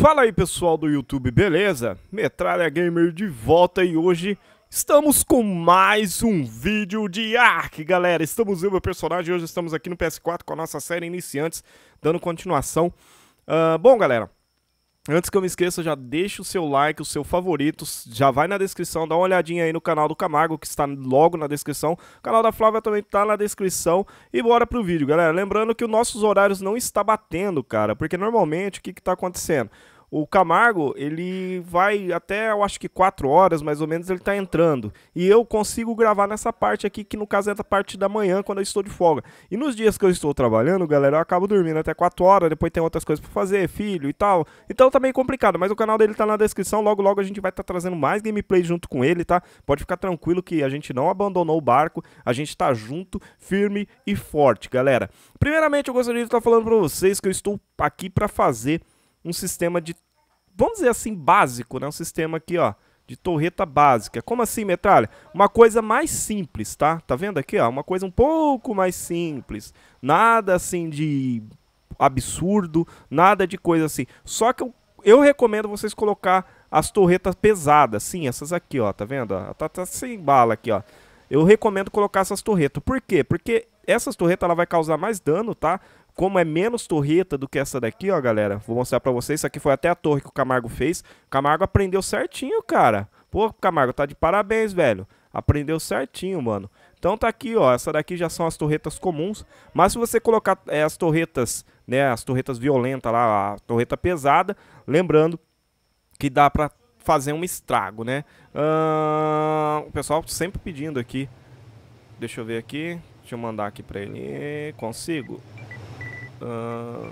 Fala aí pessoal do YouTube, beleza? Metralha Gamer de volta e hoje estamos com mais um vídeo de Ark, galera. Estamos vendo meu personagem, hoje estamos aqui no PS4 com a nossa série Iniciantes, dando continuação. Uh, bom, galera, Antes que eu me esqueça, já deixa o seu like, o seu favorito, já vai na descrição, dá uma olhadinha aí no canal do Camargo, que está logo na descrição. O canal da Flávia também está na descrição. E bora pro vídeo, galera. Lembrando que os nossos horários não está batendo, cara, porque normalmente o que que tá acontecendo? O Camargo, ele vai até, eu acho que 4 horas, mais ou menos, ele está entrando. E eu consigo gravar nessa parte aqui, que no caso é a parte da manhã, quando eu estou de folga. E nos dias que eu estou trabalhando, galera, eu acabo dormindo até 4 horas, depois tem outras coisas para fazer, filho e tal. Então tá meio complicado, mas o canal dele tá na descrição, logo logo a gente vai estar tá trazendo mais gameplay junto com ele, tá? Pode ficar tranquilo que a gente não abandonou o barco, a gente tá junto, firme e forte, galera. Primeiramente, eu gostaria de estar tá falando para vocês que eu estou aqui para fazer um sistema de, vamos dizer assim, básico, né? Um sistema aqui, ó, de torreta básica. Como assim, metralha? Uma coisa mais simples, tá? Tá vendo aqui, ó? Uma coisa um pouco mais simples. Nada assim de absurdo, nada de coisa assim. Só que eu, eu recomendo vocês colocar as torretas pesadas, sim, essas aqui, ó, tá vendo? Ó, tá, tá sem bala aqui, ó. Eu recomendo colocar essas torretas. Por quê? Porque essas torretas ela vai causar mais dano, tá? como é menos torreta do que essa daqui, ó, galera, vou mostrar pra vocês. Isso aqui foi até a torre que o Camargo fez. O Camargo aprendeu certinho, cara. Pô, Camargo, tá de parabéns, velho. Aprendeu certinho, mano. Então tá aqui, ó, essa daqui já são as torretas comuns, mas se você colocar é, as torretas, né, as torretas violentas lá, a torreta pesada, lembrando que dá pra fazer um estrago, né? Uh, o pessoal sempre pedindo aqui, deixa eu ver aqui, deixa eu mandar aqui pra ele, consigo? Ah.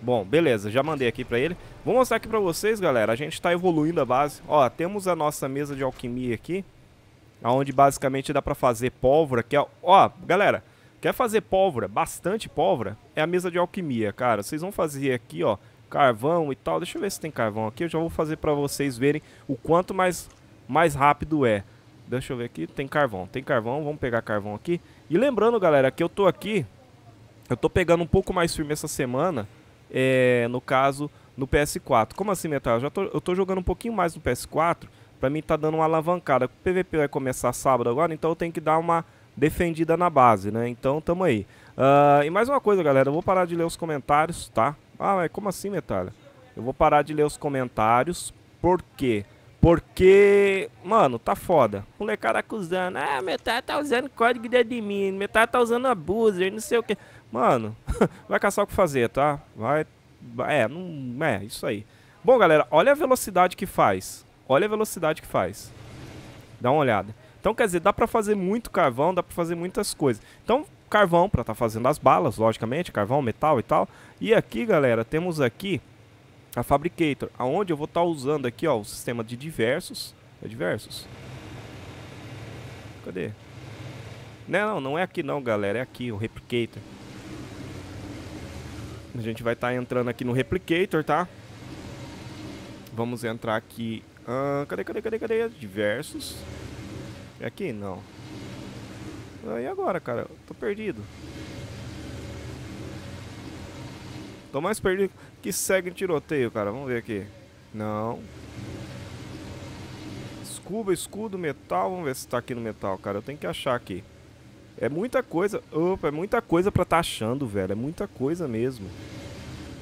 Bom, beleza, já mandei aqui pra ele. Vou mostrar aqui pra vocês, galera. A gente tá evoluindo a base. Ó, temos a nossa mesa de alquimia aqui. Onde basicamente dá pra fazer pólvora. Que é... Ó, galera, quer fazer pólvora, bastante pólvora, é a mesa de alquimia, cara. Vocês vão fazer aqui, ó, carvão e tal. Deixa eu ver se tem carvão aqui. Eu já vou fazer pra vocês verem o quanto mais, mais rápido é. Deixa eu ver aqui, tem carvão, tem carvão, vamos pegar carvão aqui. E lembrando, galera, que eu tô aqui, eu tô pegando um pouco mais firme essa semana, é, no caso, no PS4. Como assim, Metal? Eu, já tô, eu tô jogando um pouquinho mais no PS4, pra mim tá dando uma alavancada. O PVP vai começar sábado agora, então eu tenho que dar uma defendida na base, né? Então, tamo aí. Uh, e mais uma coisa, galera, eu vou parar de ler os comentários, tá? Ah, mas como assim, Metalha? Eu vou parar de ler os comentários, porque porque, mano, tá foda. O molecada acusando. Ah, metade tá, usando código de admin, Metade tá, tá usando abuser, não sei o que. Mano, vai caçar o que fazer, tá? Vai. É, não. É, isso aí. Bom, galera, olha a velocidade que faz. Olha a velocidade que faz. Dá uma olhada. Então, quer dizer, dá pra fazer muito carvão, dá pra fazer muitas coisas. Então, carvão pra tá fazendo as balas, logicamente, carvão, metal e tal. E aqui, galera, temos aqui a Fabricator, aonde eu vou estar tá usando aqui ó, o sistema de diversos. É diversos? Cadê? Não, não é aqui não, galera. É aqui, o Replicator. A gente vai estar tá entrando aqui no Replicator, tá? Vamos entrar aqui... Ah, cadê, cadê, cadê, cadê? Diversos. É aqui? Não. Ah, e agora, cara? tô perdido. Tô mais perdido que segue em tiroteio, cara. Vamos ver aqui. Não. Escuba, escudo, metal. Vamos ver se tá aqui no metal, cara. Eu tenho que achar aqui. É muita coisa. Opa, é muita coisa pra tá achando, velho. É muita coisa mesmo.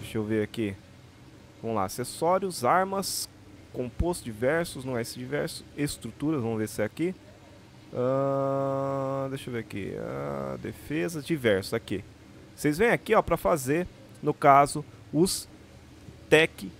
Deixa eu ver aqui. Vamos lá. Acessórios, armas, composto diversos, não é esse diverso. Estruturas, vamos ver se é aqui. Uh, deixa eu ver aqui. Uh, defesa, diversos, aqui. Vocês vêm aqui, ó, pra fazer, no caso, os Tech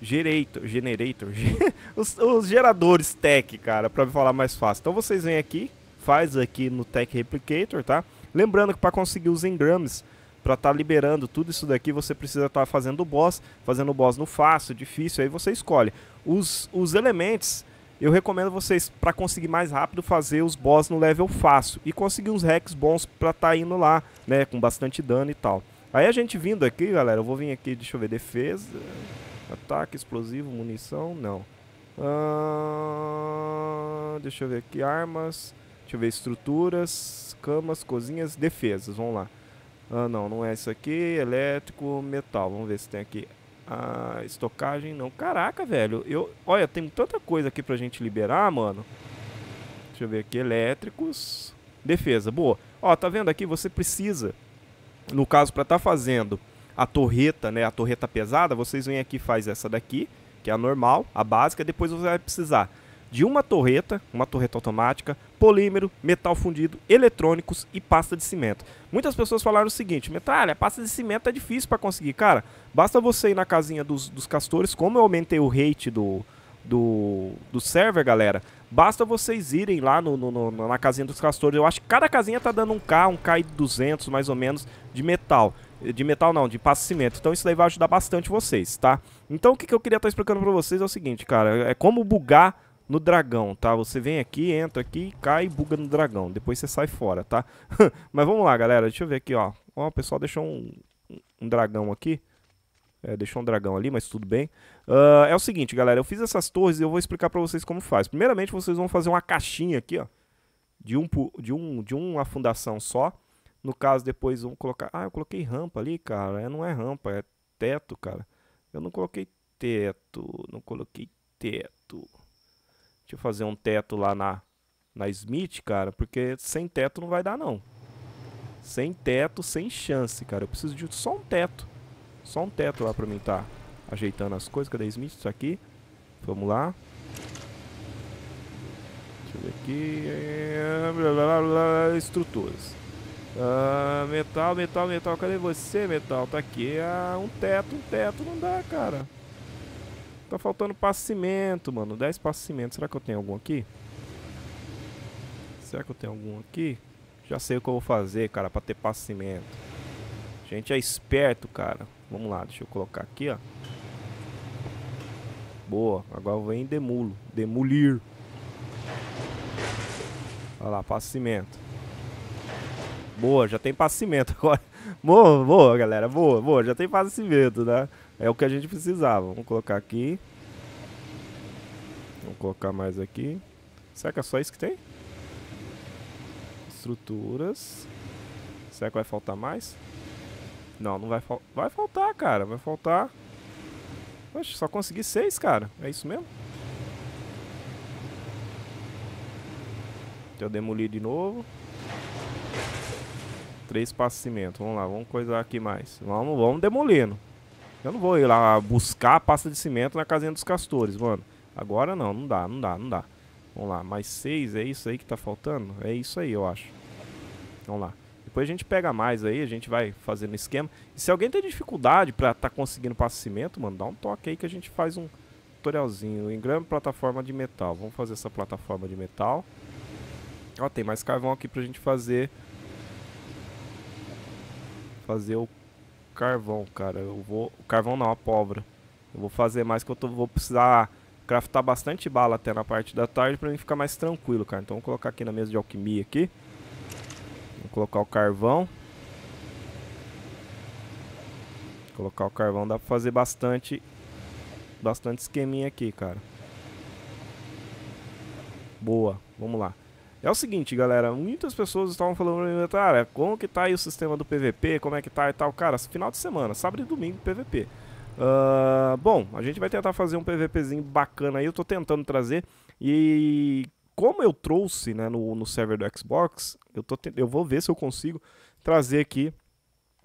Generator, generator os, os, geradores Tech, cara, para falar mais fácil. Então vocês vêm aqui, faz aqui no Tech Replicator, tá? Lembrando que para conseguir os engrames, para estar tá liberando tudo isso daqui, você precisa estar tá fazendo o boss, fazendo o boss no fácil, difícil, aí você escolhe. Os, os elementos, eu recomendo vocês, para conseguir mais rápido, fazer os boss no level fácil e conseguir uns hacks bons para estar tá indo lá, né, com bastante dano e tal. Aí a gente vindo aqui, galera, eu vou vir aqui, deixa eu ver, defesa, ataque, explosivo, munição, não. Ah, deixa eu ver aqui, armas, deixa eu ver, estruturas, camas, cozinhas, defesas, vamos lá. Ah, não, não é isso aqui, elétrico, metal, vamos ver se tem aqui. a ah, estocagem, não. Caraca, velho, eu, olha, tem tanta coisa aqui pra gente liberar, mano. Deixa eu ver aqui, elétricos, defesa, boa. Ó, tá vendo aqui, você precisa no caso, para estar tá fazendo a torreta, né, a torreta pesada, vocês vêm aqui e faz essa daqui, que é a normal, a básica, depois você vai precisar de uma torreta, uma torreta automática, polímero, metal fundido, eletrônicos e pasta de cimento. Muitas pessoas falaram o seguinte, metralha, pasta de cimento é difícil para conseguir. Cara, basta você ir na casinha dos, dos castores, como eu aumentei o rate do, do, do server, galera, Basta vocês irem lá no, no, no, na casinha dos castores. Eu acho que cada casinha tá dando um K, um K e 200 mais ou menos de metal. De metal não, de passa cimento. Então isso daí vai ajudar bastante vocês, tá? Então o que, que eu queria estar tá explicando pra vocês é o seguinte, cara. É como bugar no dragão, tá? Você vem aqui, entra aqui, cai e buga no dragão. Depois você sai fora, tá? Mas vamos lá, galera. Deixa eu ver aqui, ó. Ó, o pessoal deixou um, um dragão aqui. É, deixou um dragão ali, mas tudo bem. Uh, é o seguinte, galera, eu fiz essas torres e eu vou explicar para vocês como faz. Primeiramente, vocês vão fazer uma caixinha aqui, ó, de, um, de, um, de uma fundação só. No caso, depois vão colocar... Ah, eu coloquei rampa ali, cara. É, não é rampa, é teto, cara. Eu não coloquei teto, não coloquei teto. Deixa eu fazer um teto lá na, na Smith, cara, porque sem teto não vai dar, não. Sem teto, sem chance, cara. Eu preciso de só um teto. Só um teto lá pra mim, tá? ajeitando as coisas. Cadê Smith? Isso aqui. Vamos lá. Deixa eu ver aqui. Blá, blá, blá, estruturas. Ah, metal, metal, metal. Cadê você, metal? Tá aqui. Ah, um teto, um teto. Não dá, cara. Tá faltando passimento, mano. 10 passimentos. Será que eu tenho algum aqui? Será que eu tenho algum aqui? Já sei o que eu vou fazer, cara, pra ter passimento. A gente é esperto, cara. Vamos lá, deixa eu colocar aqui, ó. Boa. Agora vem demulo. Demolir. Olha lá, passo cimento. Boa, já tem passo cimento agora. Boa, boa, galera. Boa, boa. Já tem passo cimento, né? É o que a gente precisava. Vamos colocar aqui. Vamos colocar mais aqui. Será que é só isso que tem? Estruturas. Será que vai faltar mais? Não, não vai faltar. Vai faltar, cara. Vai faltar. Poxa, só consegui seis, cara. É isso mesmo? Já demoli de novo. Três passos de cimento. Vamos lá, vamos coisar aqui mais. Vamos, vamos demolindo. Eu não vou ir lá buscar a pasta de cimento na casinha dos castores, mano. Agora não, não dá, não dá, não dá. Vamos lá, mais seis, é isso aí que tá faltando? É isso aí, eu acho. Vamos lá. Depois a gente pega mais aí, a gente vai fazendo esquema. E se alguém tem dificuldade para tá conseguindo passamento, mano, dá um toque aí que a gente faz um tutorialzinho. Engrama é plataforma de metal. Vamos fazer essa plataforma de metal. Ó, tem mais carvão aqui pra gente fazer. Fazer o carvão, cara. Eu vou... carvão não, a pólvora. Eu vou fazer mais que eu tô... vou precisar craftar bastante bala até na parte da tarde pra mim ficar mais tranquilo, cara. Então vou colocar aqui na mesa de alquimia aqui. Vou colocar o carvão. Colocar o carvão dá pra fazer bastante, bastante esqueminha aqui, cara. Boa, vamos lá. É o seguinte, galera, muitas pessoas estavam falando cara, como que tá aí o sistema do PVP, como é que tá e tal. Cara, final de semana, sábado e domingo, PVP. Uh, ah, bom, a gente vai tentar fazer um PVPzinho bacana aí, eu tô tentando trazer. E como eu trouxe né, no, no server do Xbox, eu, tô, eu vou ver se eu consigo trazer aqui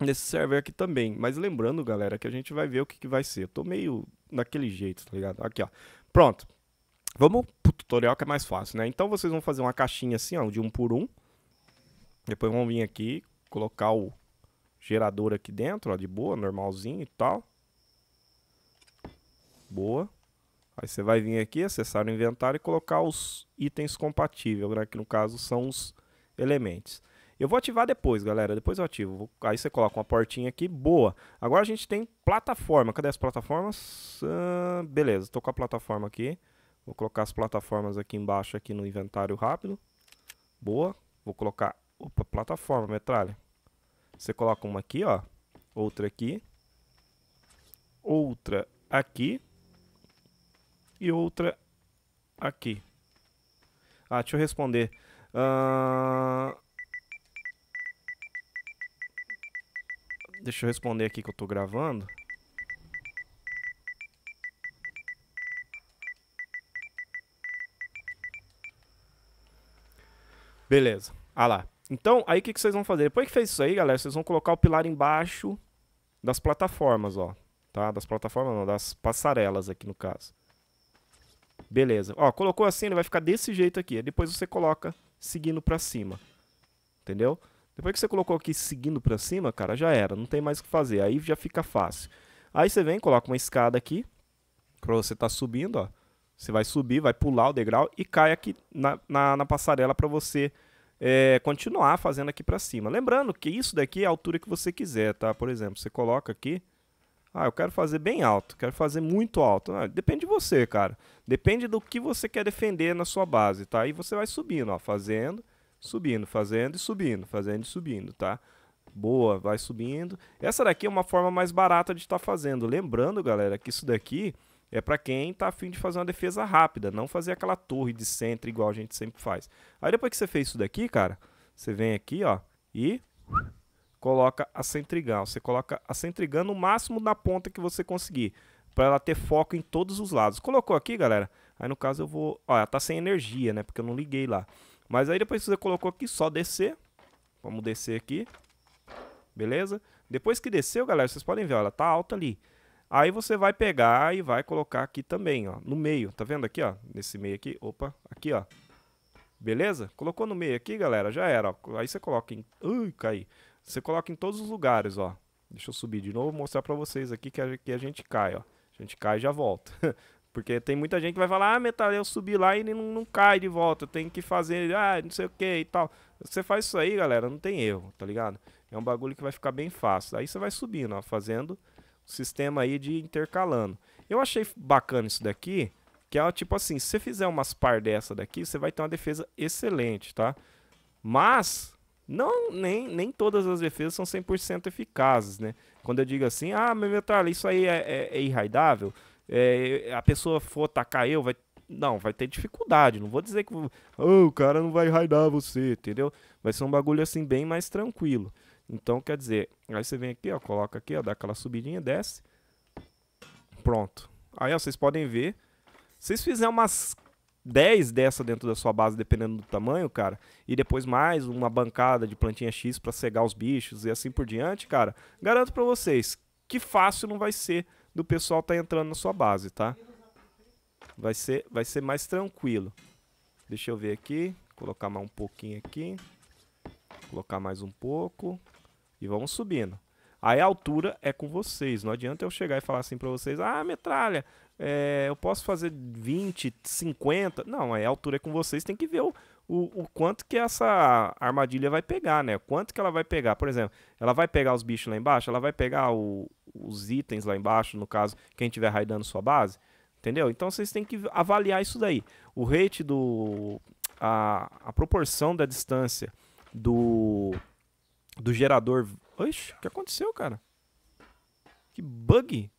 nesse server aqui também. Mas lembrando, galera, que a gente vai ver o que, que vai ser. Eu tô meio daquele jeito, tá ligado? Aqui, ó. Pronto. Vamos pro tutorial que é mais fácil, né? Então vocês vão fazer uma caixinha assim, ó, de um por um. Depois vão vir aqui, colocar o gerador aqui dentro, ó, de boa, normalzinho e tal. Boa. Aí você vai vir aqui, acessar o inventário e colocar os itens compatíveis, né? que no caso são os elementos. Eu vou ativar depois, galera. Depois eu ativo. Aí você coloca uma portinha aqui, boa. Agora a gente tem plataforma. Cadê as plataformas? beleza, estou com a plataforma aqui. Vou colocar as plataformas aqui embaixo, aqui no inventário rápido. Boa. Vou colocar... Opa, plataforma, metralha. Você coloca uma aqui, ó. Outra aqui. Outra aqui e outra aqui. Ah, deixa eu responder. Uh... Deixa eu responder aqui que eu tô gravando. Beleza. Ah lá. Então, aí o que, que vocês vão fazer? Depois que fez isso aí, galera, vocês vão colocar o pilar embaixo das plataformas, ó. Tá? Das plataformas não, das passarelas aqui no caso. Beleza. Ó, colocou assim, ele vai ficar desse jeito aqui. Depois você coloca seguindo para cima. Entendeu? Depois que você colocou aqui seguindo para cima, cara, já era. Não tem mais o que fazer. Aí já fica fácil. Aí você vem, coloca uma escada aqui. Pra você tá subindo, ó. Você vai subir, vai pular o degrau e cai aqui na, na, na passarela para você é, continuar fazendo aqui para cima. Lembrando que isso daqui é a altura que você quiser, tá? Por exemplo, você coloca aqui ah, eu quero fazer bem alto, quero fazer muito alto. Ah, depende de você, cara. Depende do que você quer defender na sua base, tá? E você vai subindo, ó, fazendo, subindo, fazendo e subindo, fazendo e subindo, tá? Boa, vai subindo. Essa daqui é uma forma mais barata de estar tá fazendo. Lembrando, galera, que isso daqui é para quem tá afim de fazer uma defesa rápida, não fazer aquela torre de centro igual a gente sempre faz. Aí depois que você fez isso daqui, cara, você vem aqui, ó, e coloca a centrigão. Você coloca a centrigão no máximo na ponta que você conseguir, para ela ter foco em todos os lados. Colocou aqui, galera? Aí no caso eu vou, ó, ela tá sem energia, né, porque eu não liguei lá. Mas aí depois que você colocou aqui, só descer. Vamos descer aqui. Beleza? Depois que desceu, galera, vocês podem ver, ó, ela tá alta ali. Aí você vai pegar e vai colocar aqui também, ó, no meio. Tá vendo aqui, ó? Nesse meio aqui, opa, aqui, ó. Beleza? Colocou no meio aqui, galera, já era. Ó. Aí você coloca em... Ui, cai. Você coloca em todos os lugares, ó. Deixa eu subir de novo, mostrar para vocês aqui que a, que a gente cai, ó. A gente cai e já volta. Porque tem muita gente que vai falar, ah, metal, eu subi lá e não, não cai de volta, tem que fazer, ah, não sei o que e tal. Você faz isso aí, galera, não tem erro, tá ligado? É um bagulho que vai ficar bem fácil. Aí você vai subindo, ó, fazendo o sistema aí de intercalando. Eu achei bacana isso daqui, que é tipo assim, se você fizer umas par dessa daqui, você vai ter uma defesa excelente, tá? Mas não, nem, nem todas as defesas são 100% eficazes, né? Quando eu digo assim, ah, meu metralha, isso aí é, é, é irraidável, é, a pessoa for atacar eu, vai não, vai ter dificuldade. Não vou dizer que oh, o cara não vai raidar você, entendeu? Vai ser um bagulho assim bem mais tranquilo. Então, quer dizer, aí você vem aqui, ó, coloca aqui, ó, dá aquela subidinha, desce. Pronto. Aí, ó, vocês podem ver. Vocês fizeram umas 10 dessa dentro da sua base, dependendo do tamanho, cara, e depois mais uma bancada de plantinha X para cegar os bichos e assim por diante, cara, garanto para vocês que fácil não vai ser do pessoal tá entrando na sua base, tá? Vai ser, vai ser mais tranquilo. Deixa eu ver aqui, colocar mais um pouquinho aqui, colocar mais um pouco e vamos subindo. Aí a altura é com vocês. Não adianta eu chegar e falar assim para vocês: ah, metralha, é, eu posso fazer 20, 50. Não, aí a altura é com vocês. Tem que ver o, o, o, quanto que essa armadilha vai pegar, né? Quanto que ela vai pegar. Por exemplo, ela vai pegar os bichos lá embaixo, ela vai pegar o, os itens lá embaixo, no caso, quem estiver raidando sua base. Entendeu? Então vocês têm que avaliar isso daí. O rate do. A, a proporção da distância do do gerador. Oxe, o que aconteceu, cara? Que bug.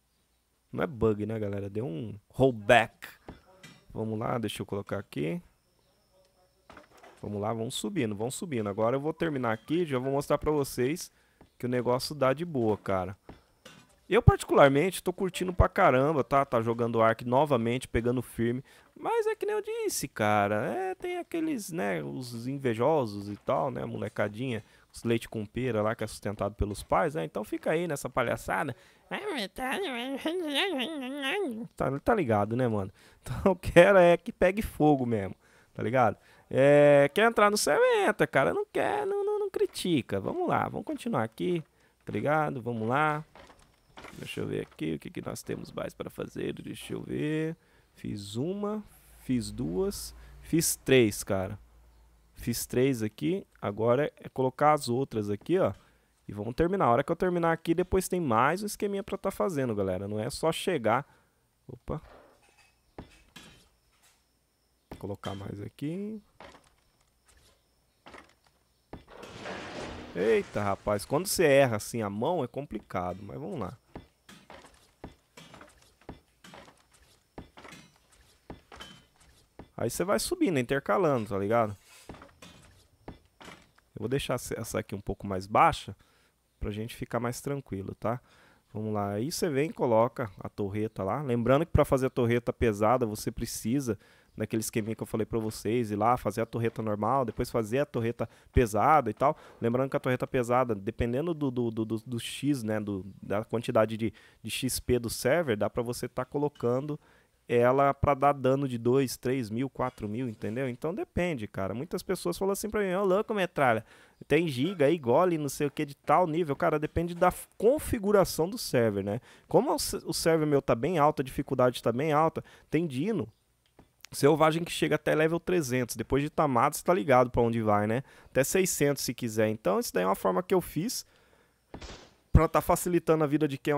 Não é bug, né, galera? Deu um rollback. Vamos lá, deixa eu colocar aqui. Vamos lá, vamos subindo, vamos subindo. Agora eu vou terminar aqui, já vou mostrar pra vocês que o negócio dá de boa, cara. Eu, particularmente, tô curtindo pra caramba, tá? Tá jogando Ark novamente, pegando firme. Mas é que nem eu disse, cara. É, tem aqueles, né, os invejosos e tal, né, molecadinha leite com pera lá, que é sustentado pelos pais, né? Então fica aí nessa palhaçada. Tá, tá ligado, né, mano? Então eu quero é que pegue fogo mesmo, tá ligado? É, quer entrar no cemento, cara, não quer, não, não, não critica. Vamos lá, vamos continuar aqui, tá ligado? Vamos lá. Deixa eu ver aqui o que, que nós temos mais para fazer. Deixa eu ver. Fiz uma, fiz duas, fiz três, cara. Fiz três aqui, agora é colocar as outras aqui, ó. E vamos terminar. A hora que eu terminar aqui, depois tem mais um esqueminha para estar tá fazendo, galera. Não é só chegar... Opa. Vou colocar mais aqui. Eita, rapaz. Quando você erra assim a mão, é complicado. Mas vamos lá. Aí você vai subindo, intercalando, tá ligado? Eu vou deixar essa aqui um pouco mais baixa para a gente ficar mais tranquilo, tá? Vamos lá, aí você vem e coloca a torreta lá. Lembrando que para fazer a torreta pesada, você precisa daquele esqueminha que eu falei para vocês, ir lá fazer a torreta normal, depois fazer a torreta pesada e tal. Lembrando que a torreta pesada, dependendo do, do, do, do do X, né, do, da quantidade de, de XP do server, dá para você estar tá colocando ela para dar dano de 2, 3 mil, 4 mil, entendeu? Então depende, cara. Muitas pessoas falam assim para mim, ô oh, louco, metralha, tem giga aí, gole, não sei o que, de tal nível. Cara, depende da configuração do server, né? Como o server meu tá bem alto, a dificuldade tá bem alta, tem dino, Selvagem que chega até level 300. Depois de tamado, está tá ligado para onde vai, né? Até 600 se quiser. Então, isso daí é uma forma que eu fiz para tá facilitando a vida de quem,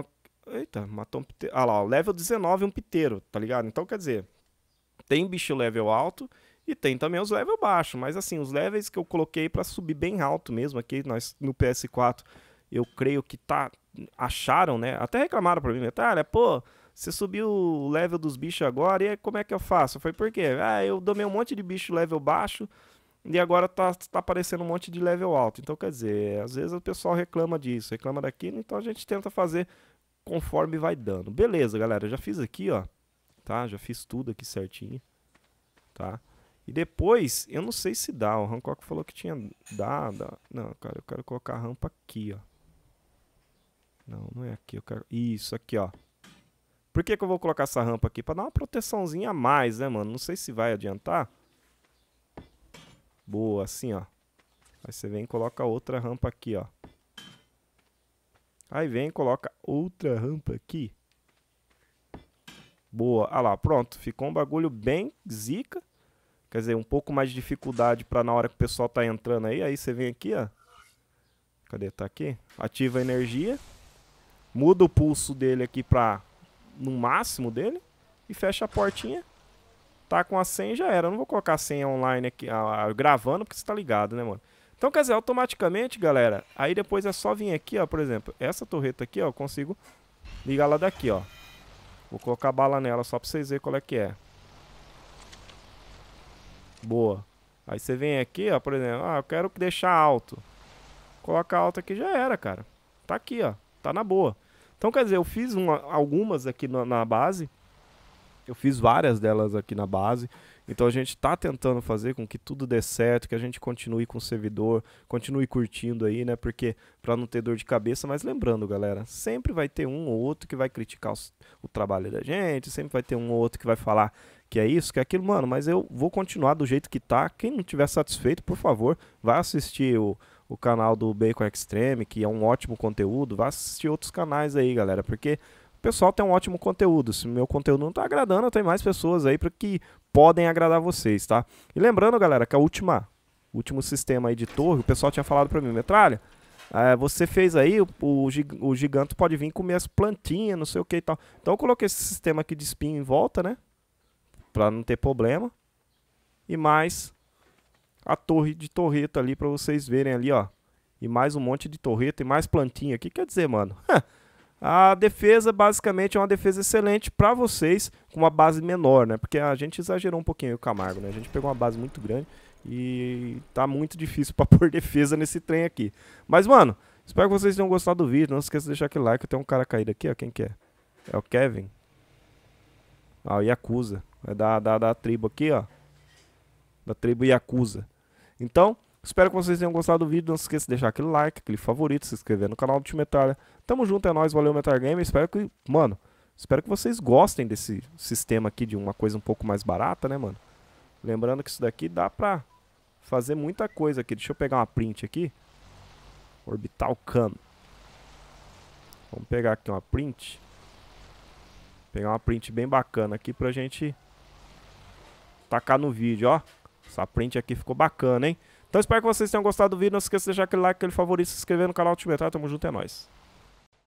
Eita, matou um piteiro. Ah lá, ó, level 19 um piteiro, tá ligado? Então, quer dizer, tem bicho level alto e tem também os level baixo. Mas assim, os levels que eu coloquei para subir bem alto mesmo aqui nós, no PS4, eu creio que tá. Acharam, né? Até reclamaram pra mim, Metalha, né? pô, você subiu o level dos bichos agora, e aí, como é que eu faço? Foi por quê? Ah, eu domei um monte de bicho level baixo. E agora tá, tá aparecendo um monte de level alto. Então, quer dizer, às vezes o pessoal reclama disso, reclama daquilo, então a gente tenta fazer conforme vai dando. Beleza, galera, já fiz aqui, ó, tá? Já fiz tudo aqui certinho, tá? E depois, eu não sei se dá, o Hancock falou que tinha dado. Não, cara, eu quero colocar a rampa aqui, ó. Não, não é aqui, eu quero... Isso, aqui, ó. Por que, que eu vou colocar essa rampa aqui? Pra dar uma proteçãozinha a mais, né, mano? Não sei se vai adiantar. Boa, assim, ó. Aí você vem e coloca outra rampa aqui, ó. Aí vem, coloca outra rampa aqui. Boa. Ah lá, pronto. Ficou um bagulho bem zica. Quer dizer, um pouco mais de dificuldade para na hora que o pessoal tá entrando aí. Aí você vem aqui, ó. Cadê? Tá aqui. Ativa a energia. Muda o pulso dele aqui pra... No máximo dele. E fecha a portinha. Tá com a senha, já era. Eu não vou colocar a senha online aqui, ah, gravando, porque você tá ligado, né, mano? Então, quer dizer, automaticamente, galera, aí depois é só vir aqui, ó, por exemplo, essa torreta aqui, ó, eu consigo ligar ela daqui, ó. Vou colocar bala nela só pra vocês verem qual é que é. Boa. Aí você vem aqui, ó, por exemplo, ah, eu quero deixar alto. Coloca alto aqui, já era, cara. Tá aqui, ó, tá na boa. Então, quer dizer, eu fiz uma, algumas aqui na, na base. Eu fiz várias delas aqui na base. Então a gente está tentando fazer com que tudo dê certo, que a gente continue com o servidor, continue curtindo aí, né? Porque para não ter dor de cabeça, mas lembrando, galera, sempre vai ter um ou outro que vai criticar o trabalho da gente, sempre vai ter um ou outro que vai falar que é isso, que é aquilo, mano, mas eu vou continuar do jeito que tá. Quem não tiver satisfeito, por favor, vá assistir o, o canal do Bacon Extreme, que é um ótimo conteúdo, Vá assistir outros canais aí, galera, porque o pessoal tem um ótimo conteúdo. Se meu conteúdo não tá agradando, tem mais pessoas aí para que podem agradar vocês, tá? E lembrando, galera, que a última, último sistema aí de torre, o pessoal tinha falado para mim, metralha, é, você fez aí, o, o, o gigante pode vir comer as plantinhas, não sei o que e tal. Então eu coloquei esse sistema aqui de espinho em volta, né? Pra não ter problema. E mais a torre de torreta ali pra vocês verem ali, ó. E mais um monte de torreta e mais plantinha aqui. Quer dizer, mano... A defesa, basicamente, é uma defesa excelente para vocês, com uma base menor, né? Porque a gente exagerou um pouquinho o Camargo, né? A gente pegou uma base muito grande e tá muito difícil para pôr defesa nesse trem aqui. Mas, mano, espero que vocês tenham gostado do vídeo. Não se esqueça de deixar aquele like. Tem um cara caído aqui, ó. Quem que é? É o Kevin. Ah, o Yakuza. É da, da, da tribo aqui, ó. Da tribo Yakuza. Então, Espero que vocês tenham gostado do vídeo. Não se esqueça de deixar aquele like, aquele favorito, se inscrever no canal do Tio Metalha. Tamo junto, é nóis, valeu Metal Game. Espero que, mano, espero que vocês gostem desse sistema aqui de uma coisa um pouco mais barata, né, mano? Lembrando que isso daqui dá pra fazer muita coisa aqui. Deixa eu pegar uma print aqui. Orbital Cam. Vamos pegar aqui uma print. Pegar uma print bem bacana aqui pra gente tacar no vídeo, ó. Essa print aqui ficou bacana, hein? Então espero que vocês tenham gostado do vídeo. Não se esqueça de deixar aquele like, aquele favorito, se inscrever no canal Altimetral. Tamo junto, é nóis.